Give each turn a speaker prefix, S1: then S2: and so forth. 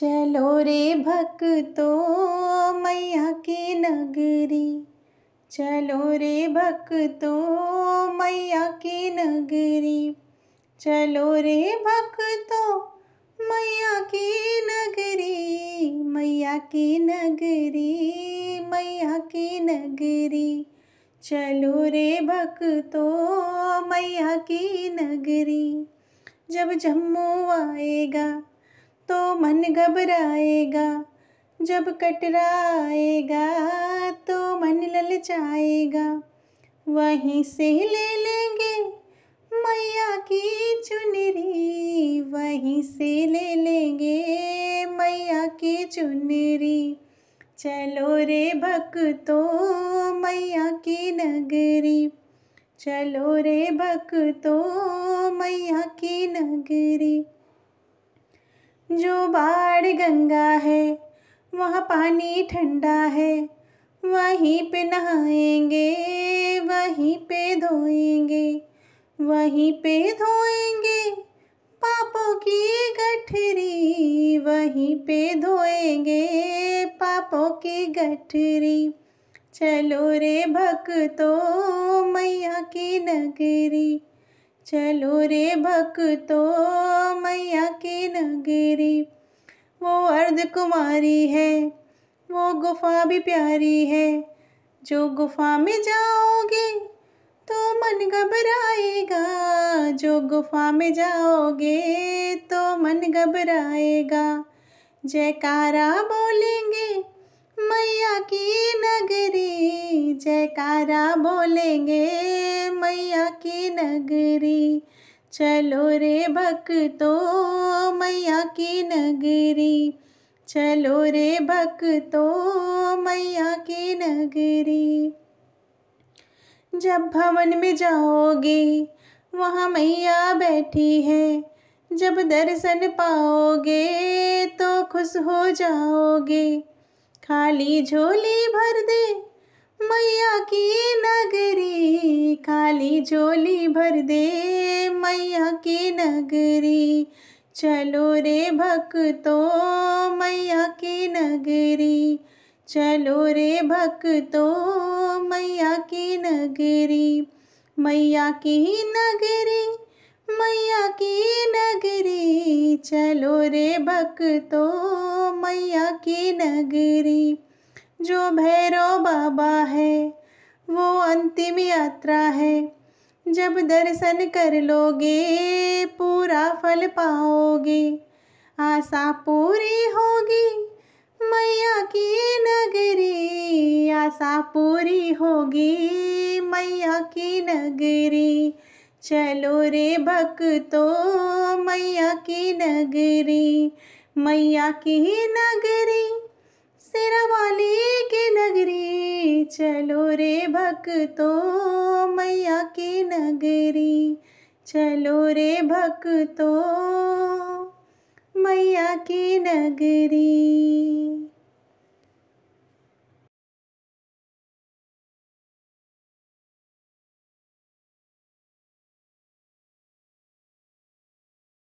S1: चलो रे भक्तो मैया की नगरी चलो रे भक्तो मैया की नगरी चलो रे भक्तो मैया की नगरी मैया की नगरी मैया की नगरी चलो रे भक्तो मैया की नगरी जब जम्मू आएगा तो मन घबराएगा जब कटराएगा तो मन ललचाएगा वहीं से ले लेंगे मैया की चुनरी वहीं से ले लेंगे मैया की चुनरी चलो रे भक्तो मैया की नगरी चलो रे भक्तो मैया की नगरी जो बाढ़ गंगा है वहाँ पानी ठंडा है वहीं पे नहाएंगे वहीं पे धोएंगे वहीं पे धोएंगे पापों की गठरी वहीं पे धोएंगे पापों की गठरी चलो रे भक्तों मैया की नगरी चलो रे भक्तो मैया की नगरी वो अर्ध कुमारी है वो गुफा भी प्यारी है जो गुफा में जाओगे तो मन घबराएगा जो गुफा में जाओगे तो मन घबराएगा जयकारा बोलेंगे मैया की नगरी जयकारा बोलेंगे मैया की नगरी चलो रे तो मैया की नगरी चलो रे तो मैया की नगरी जब भवन में जाओगे वहाँ मैया बैठी है जब दर्शन पाओगे तो खुश हो जाओगे खाली झोली भर दे मैया की नगरी खाली झोली भर दे मैया की नगरी चलो रे भक्तो मैया की नगरी चलो रे भक्तो मैया की नगरी मैया की नगरी मैया की नगरी चलो रे भक्तो मैया की नगरी जो भैरव बाबा है वो अंतिम यात्रा है जब दर्शन कर लोगे पूरा फल पाओगे आशा पूरी होगी मैया की नगरी आशा पूरी होगी मैया की नगरी चलो रे भक्तो तो मैया की नगरी मैया की नगरी सिरवाली वाली की नगरी चलो रे भक्तो मैया की नगरी चलो रे भक्तो मैया की नगरी